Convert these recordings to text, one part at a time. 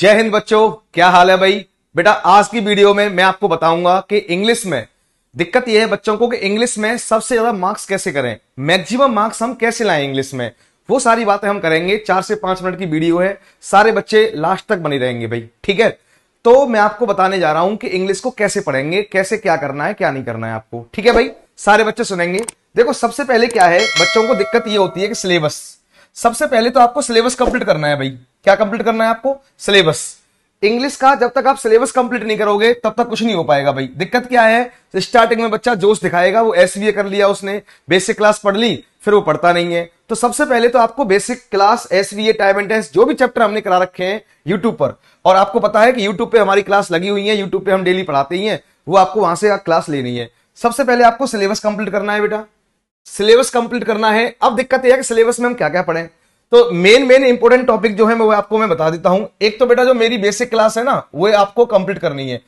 जय हिंद बच्चों क्या हाल है भाई बेटा आज की वीडियो में मैं आपको बताऊंगा कि इंग्लिश में दिक्कत यह है बच्चों को कि इंग्लिश में सबसे ज्यादा मार्क्स कैसे करें मैक्सिमम मार्क्स हम कैसे लाएं इंग्लिश में वो सारी बातें हम करेंगे चार से पांच मिनट की वीडियो है सारे बच्चे लास्ट तक बने रहेंगे भाई ठीक है तो मैं आपको बताने जा रहा हूं कि इंग्लिश को कैसे पढ़ेंगे कैसे क्या करना है क्या नहीं करना है आपको ठीक है भाई सारे बच्चे सुनेंगे देखो सबसे पहले क्या है बच्चों को दिक्कत ये होती है कि सिलेबस सबसे पहले तो आपको सिलेबस कंप्लीट करना है भाई क्या कंप्लीट करना है आपको सिलेबस इंग्लिश का जब तक आप सिलेबस कंप्लीट नहीं करोगे तब तक कुछ नहीं हो पाएगा भाई दिक्कत क्या है स्टार्टिंग में बच्चा जोश दिखाएगा वो एस कर लिया उसने बेसिक क्लास पढ़ ली फिर वो पढ़ता नहीं है तो सबसे पहले तो आपको basic class S B A time and जो भी चैप्टर हमने करा रखे हैं यूट्यूब पर और आपको पता है कि यूट्यूब पे हमारी क्लास लगी हुई है यूट्यूब पे हम डेली पढ़ाते ही है वो आपको वहां से क्लास लेनी है सबसे पहले आपको सिलेबस कंप्लीट करना है बेटा सिलेबस कंप्लीट करना है अब दिक्कत यह है कि सिलेबस में हम क्या क्या पढ़े तो मेन मेन इंपोर्टेंट टॉपिक जो है मैं वो आपको मैं बता देता हूं एक तो बेटा जो मेरी बेसिक क्लास है ना वो आपको कंप्लीट करनी है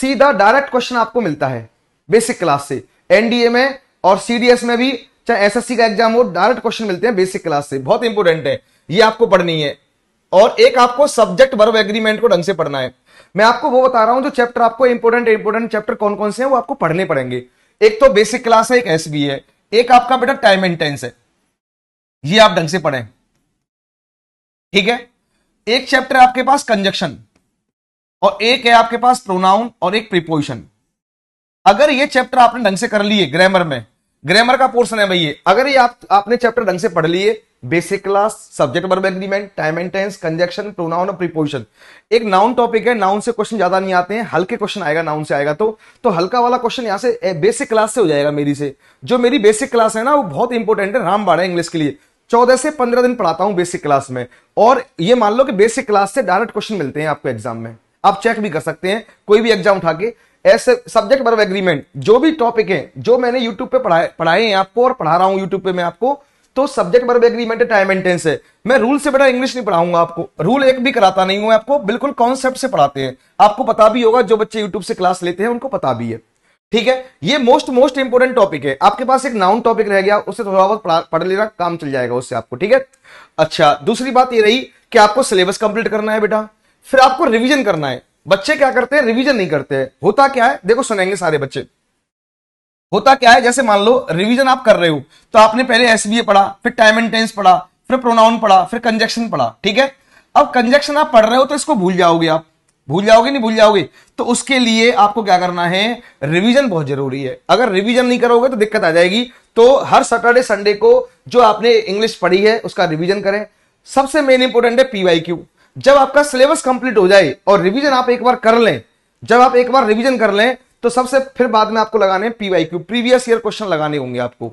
सीधा डायरेक्ट क्वेश्चन आपको मिलता है बेसिक क्लास से एनडीए में और सीडीएस में भी चाहे एसएससी का एग्जाम हो डायरेक्ट क्वेश्चन मिलते हैं बेसिक क्लास से बहुत इंपोर्टेंट है ये आपको पढ़नी है और एक आपको सब्जेक्ट वर्ब एग्रीमेंट को ढंग से पढ़ना है मैं आपको वो बता रहा हूं जो चैप्टर आपको इंपोर्टेंट इंपोर्टेंट चैप्टर कौन कौन से हैं वो आपको पढ़ने पड़ेंगे एक तो बेसिक क्लास है एक एसबी है एक आपका बेटा टाइम एंड टेंस है ये आप ढंग से पढ़ें ठीक है एक चैप्टर आपके पास कंजक्शन और एक है आपके पास प्रोनाउन और एक प्रीपोजिशन अगर ये चैप्टर आपने ढंग से कर लिए ग्रामर में ग्रामर का पोर्शन है भाई ये अगर ये आप आपने चैप्टर ढंग से पढ़ लिए basic class subject verb agreement time and tense conjunction pronoun और प्रीपोजिशन एक नाउन टॉपिक है नाउन से क्वेश्चन ज्यादा नहीं आते हैं हल्के क्वेश्चन आएगा नाउन से आएगा तो तो हल्का वाला क्वेश्चन यहाँ से बेसिक क्लास से हो जाएगा मेरी से जो मेरी बेसिक क्लास है ना वो बहुत इंपॉर्टेंट है राम बाड़ा इंग्लिश के लिए चौदह से पंद्रह दिन पढ़ाता हूं बेसिक क्लास में और ये मान लो कि बेसिक क्लास से डायरेक्ट क्वेश्चन मिलते हैं आपको एग्जाम में आप चेक भी कर सकते हैं कोई भी एग्जाम उठा के ऐसे सब्जेक्ट बर्व एग्रीमेंट जो भी टॉपिक है जो मैंने यूट्यूब पे पढ़ाए पढ़ाए हैं आपको और पढ़ा रहा हूं यूट्यूब पे मैं आपको तो सब्जेक्ट बर्ब एग्रीमेंट है टाइम एंटेंस है मैं रूल से बेटा इंग्लिश नहीं पढ़ाऊंगा आपको रूल एक भी कराता नहीं हूं आपको बिल्कुल कॉन्सेप्ट से पढ़ाते हैं आपको पता भी होगा जो बच्चे यूट्यूब से क्लास लेते हैं उनको पता भी है ठीक है ये मोस्ट मोस्ट इंपोर्टेंट टॉपिक है आपके पास एक नाउन टॉपिक रह गया उससे थोड़ा बहुत पढ़ लेना काम चल जाएगा उससे आपको ठीक है अच्छा दूसरी बात ये रही कि आपको सिलेबस कंप्लीट करना है बेटा फिर आपको रिवीजन करना है बच्चे क्या करते हैं रिवीजन नहीं करते हैं होता क्या है देखो सुनेंगे सारे बच्चे होता क्या है जैसे मान लो रिवीजन आप कर रहे हो तो आपने पहले एसबीए पढ़ा फिर टाइम एंड टेंस पढ़ा फिर प्रोनाउन पढ़ा फिर कंजेक्शन पढ़ा ठीक है अब कंजेक्शन आप पढ़ रहे हो तो इसको भूल जाओगे आप भूल जाओगे नहीं भूल जाओगे तो उसके लिए आपको क्या करना है रिवीजन बहुत जरूरी है अगर रिवीजन नहीं करोगे तो दिक्कत आ जाएगी तो हर सैटरडे संडे को जो आपने इंग्लिश पढ़ी है उसका रिवीजन करें सबसे मेन इंपोर्टेंट है पीवाई क्यू जब आपका सिलेबस कंप्लीट हो जाए और रिवीजन आप एक बार कर लें जब आप एक बार रिवीजन कर लें तो सबसे फिर बाद में आपको लगाने PY Q previous year question लगाने होंगे आपको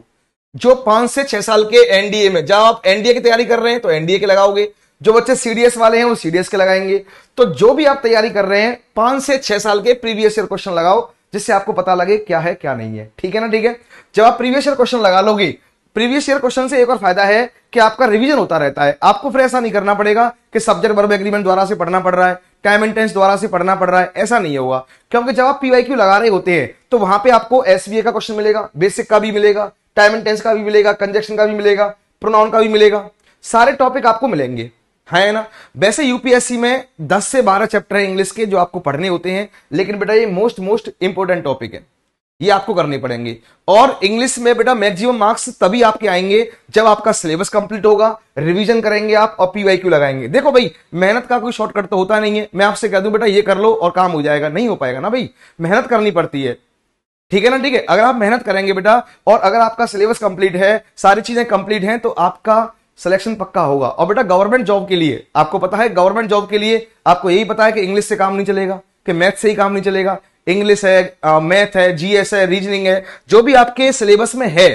जो पांच से छह साल के एनडीए में जब आप एनडीए की तैयारी कर रहे हैं तो एनडीए के लगाओगे जो बच्चे सीडीएस वाले हैं वो सीडीएस के लगाएंगे तो जो भी आप तैयारी कर रहे हैं पांच से छह साल के प्रीवियस ईयर क्वेश्चन लगाओ जिससे आपको पता लगे क्या है क्या नहीं है ठीक है ना ठीक है जब आप प्रीवियस ईयर क्वेश्चन लगा लोगे प्रीवियस ईयर क्वेश्चन से एक और फायदा है कि आपका रिवीजन होता रहता है आपको फिर ऐसा नहीं करना पड़ेगा कि सब्जेक्ट वर्ब एग्रीमेंट द्वारा से पढ़ना पड़ रहा है टाइम एंड टेंस द्वारा से पढ़ना पड़ रहा है ऐसा नहीं होगा क्योंकि जब आप पीवाई लगा रहे होते हैं तो वहां पे आपको एसबीए का क्वेश्चन मिलेगा बेसिक का भी मिलेगा टाइम एंड टेंस का भी मिलेगा कंजेक्शन का भी मिलेगा प्रोनाउन का भी मिलेगा सारे टॉपिक आपको मिलेंगे है ना वैसे यूपीएससी में 10 से 12 चैप्टर है इंग्लिश के जो आपको पढ़ने होते हैं लेकिन बेटा ये मोस्ट मोस्ट इंपॉर्टेंट टॉपिक है ये आपको करने पड़ेंगे और इंग्लिश में बेटा मैक्सिमम मार्क्स तभी आपके आएंगे जब आपका सिलेबस कंप्लीट होगा रिवीजन करेंगे आप और क्यू लगाएंगे देखो भाई मेहनत का कोई शॉर्टकट तो होता नहीं है मैं आपसे कह दूं बेटा ये कर लो और काम हो जाएगा नहीं हो पाएगा ना भाई मेहनत करनी पड़ती है ठीक है ना ठीक है अगर आप मेहनत करेंगे बेटा और अगर आपका सिलेबस कंप्लीट है सारी चीजें कंप्लीट हैं तो आपका सिलेक्शन पक्का होगा और बेटा गवर्नमेंट जॉब के लिए आपको पता है गवर्नमेंट जॉब के लिए आपको यही पता है कि इंग्लिश से काम नहीं चलेगा कि मैथ से ही काम नहीं चलेगा इंग्लिश है मैथ है जीएस है रीजनिंग है जो भी आपके सिलेबस में है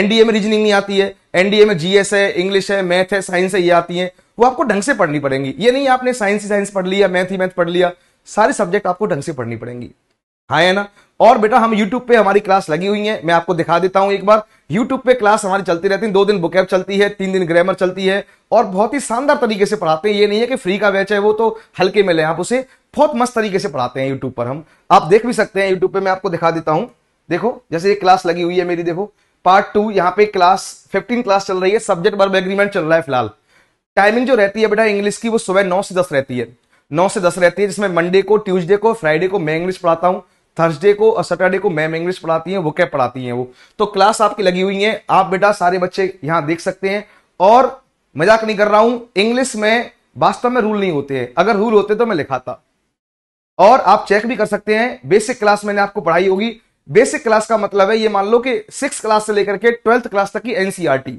एनडीए में रीजनिंग नहीं आती है एनडीए में जीएस है इंग्लिश है मैथ है साइंस है ये आती है वो आपको ढंग से पढ़नी पड़ेंगी ये नहीं आपने साइंस ही साइंस पढ़ लिया मैथ ही मैथ पढ़ लिया सारे सब्जेक्ट आपको ढंग से पढ़नी पड़ेंगी हाँ है ना और बेटा हम YouTube पे हमारी क्लास लगी हुई है मैं आपको दिखा देता हूं एक बार YouTube पे क्लास हमारी चलती रहती है दो दिन बुकैप चलती है तीन दिन ग्रामर चलती है और बहुत ही शानदार तरीके से पढ़ाते हैं ये नहीं है कि फ्री का बैच है वो तो हल्के में ले आप उसे बहुत मस्त तरीके से पढ़ाते हैं यूट्यूब पर हम आप देख भी सकते हैं यूट्यूब पर मैं आपको दिखा देता हूँ देखो जैसे ये क्लास लगी हुई है मेरी देखो पार्ट टू यहाँ पे क्लास फिफ्टीन क्लास चल रही है सब्जेक्ट वर्ब एग्रीमेंट चल रहा है फिलहाल टाइमिंग जो रहती है बेटा इंग्लिश की वो सुबह नौ से दस रहती है नौ से दस रहती है जिसमें मंडे को ट्यूसडे को फ्राइडे को मैं इंग्लिश पढ़ाता हूँ थर्सडे को और सैटरडे को मैम इंग्लिश पढ़ाती हैं वो क्या पढ़ाती हैं वो तो क्लास आपकी लगी हुई है आप बेटा सारे बच्चे यहाँ देख सकते हैं और मजाक नहीं कर रहा हूं इंग्लिश में वास्तव में रूल नहीं होते हैं अगर रूल होते तो मैं लिखाता और आप चेक भी कर सकते हैं बेसिक क्लास मैंने आपको पढ़ाई होगी बेसिक क्लास का मतलब है ये मान लो कि सिक्स क्लास से लेकर के ट्वेल्थ क्लास तक की एनसीआरटी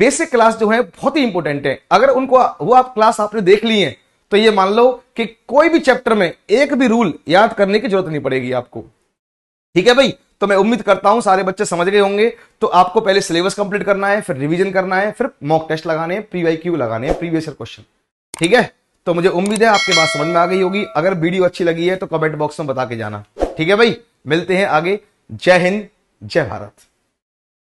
बेसिक क्लास जो है बहुत ही इंपॉर्टेंट है अगर उनको वो आप क्लास आपने देख ली है तो ये मान लो कि कोई भी चैप्टर में एक भी रूल याद करने की जरूरत नहीं पड़ेगी आपको ठीक है भाई तो मैं उम्मीद करता हूं सारे बच्चे समझ गए होंगे तो आपको पहले सिलेबस कंप्लीट करना है फिर रिवीजन करना है फिर मॉक टेस्ट लगाने हैं प्रीवाई क्यू लगाने हैं प्रीवियस क्वेश्चन ठीक है तो मुझे उम्मीद है आपके बात समझ में आ गई होगी अगर वीडियो अच्छी लगी है तो कमेंट बॉक्स में बता के जाना ठीक है भाई मिलते हैं आगे जय हिंद जय भारत